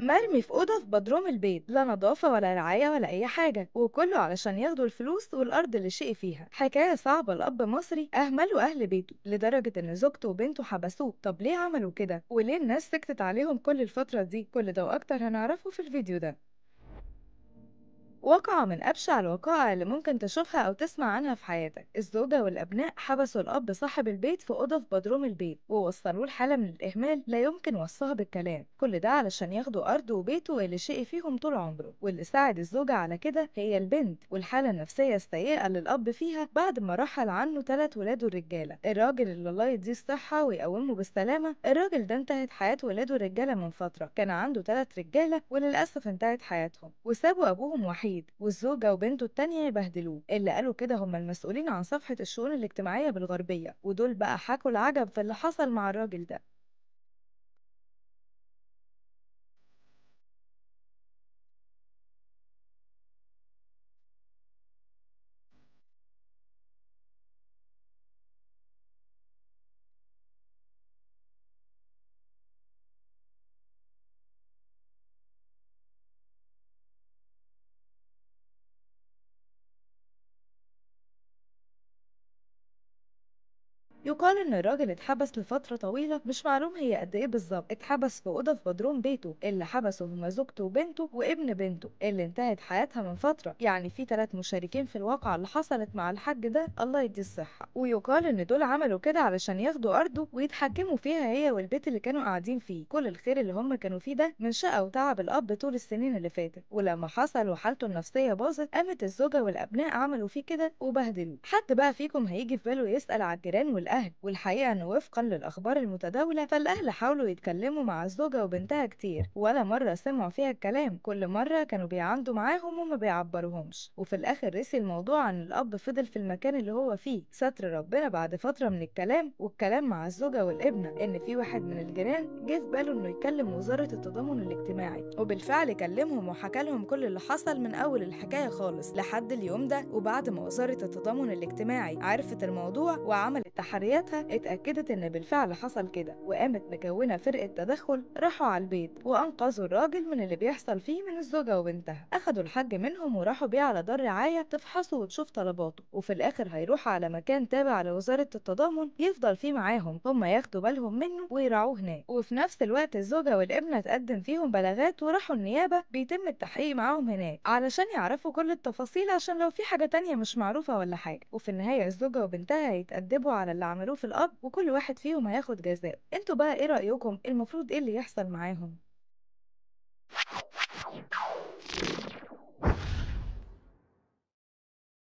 مرمي في أوضة في بدروم البيت لا نظافة ولا رعاية ولا أي حاجة وكله علشان ياخدوا الفلوس والأرض اللي شقي فيها حكاية صعبة لأب مصري أهمله أهل بيته لدرجة إن زوجته وبنته حبسوه طب ليه عملوا كده وليه الناس سكتت عليهم كل الفترة دي كل ده وأكتر هنعرفه في الفيديو ده واقعة من أبشع الوقائع اللي ممكن تشوفها أو تسمع عنها في حياتك الزوجة والأبناء حبسوا الأب صاحب البيت في أوضة في بدروم البيت ووصلوه لحالة من الإهمال لا يمكن وصفها بالكلام كل ده علشان ياخدوا أرضه وبيته اللي شقي فيهم طول عمره واللي ساعد الزوجة على كده هي البنت والحالة النفسية السيئة اللي الأب فيها بعد ما رحل عنه ثلاث ولاده الرجالة الراجل اللي الله يديه الصحة ويقومه بالسلامة الراجل ده انتهت حياة ولاده الرجالة من فترة كان عنده ثلاث رجالة وللأسف انتهت حياتهم وسابوا أبوهم وحيد الجديد والزوجة وبنته التانية يبهدلوه اللي قالوا كده هم المسؤولين عن صفحة الشؤون الاجتماعية بالغربية ودول بقى حكوا العجب في اللي حصل مع الراجل ده يقال إن الراجل اتحبس لفترة طويلة مش معلوم هي قد إيه بالظبط اتحبس في أوضة في بدروم بيته اللي حبسه هما زوجته وبنته وابن بنته اللي انتهت حياتها من فترة يعني في ثلاث مشاركين في الواقعة اللي حصلت مع الحاج ده الله يديه الصحة ويقال إن دول عملوا كده علشان ياخدوا أرضه ويتحكموا فيها هي والبيت اللي كانوا قاعدين فيه كل الخير اللي هم كانوا فيه ده من شقة وتعب الأب طول السنين اللي فاتت ولما حصل وحالته النفسية باظت قامت الزوجة والأبناء عملوا فيه كده وبهدلوه حد بقى فيكم هيجي في باله يسأل على الجيران والأهل الأهل والحقيقة أن وفقا للأخبار المتداولة فالأهل حاولوا يتكلموا مع الزوجة وبنتها كتير ولا مرة سمعوا فيها الكلام كل مرة كانوا بيعاندوا معاهم وما بيعبرهمش وفي الآخر رسي الموضوع عن الأب فضل في المكان اللي هو فيه ستر ربنا بعد فترة من الكلام والكلام مع الزوجة والابنة إن في واحد من الجيران جه في باله إنه يكلم وزارة التضامن الاجتماعي وبالفعل كلمهم وحكى لهم كل اللي حصل من أول الحكاية خالص لحد اليوم ده وبعد ما وزارة التضامن الاجتماعي عرفت الموضوع وعملت تحرياتها اتأكدت إن بالفعل حصل كده وقامت مكونة فرقة تدخل راحوا على البيت وأنقذوا الراجل من اللي بيحصل فيه من الزوجة وبنتها أخدوا الحاج منهم وراحوا بيه على دار رعاية تفحصه وتشوف طلباته وفي الآخر هيروح على مكان تابع لوزارة التضامن يفضل فيه معاهم هم ياخدوا بالهم منه ويرعوه هناك وفي نفس الوقت الزوجة والابنة تقدم فيهم بلاغات وراحوا النيابة بيتم التحقيق معاهم هناك علشان يعرفوا كل التفاصيل عشان لو في حاجة تانية مش معروفة ولا حاجة وفي النهاية الزوجة وبنتها هيتأدبوا على على اللي عملوه في الأب وكل واحد فيهم هياخد جزاء انتوا بقى ايه رأيكم المفروض ايه اللي يحصل معاهم